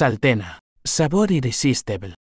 Saltena. Sabor irresistible.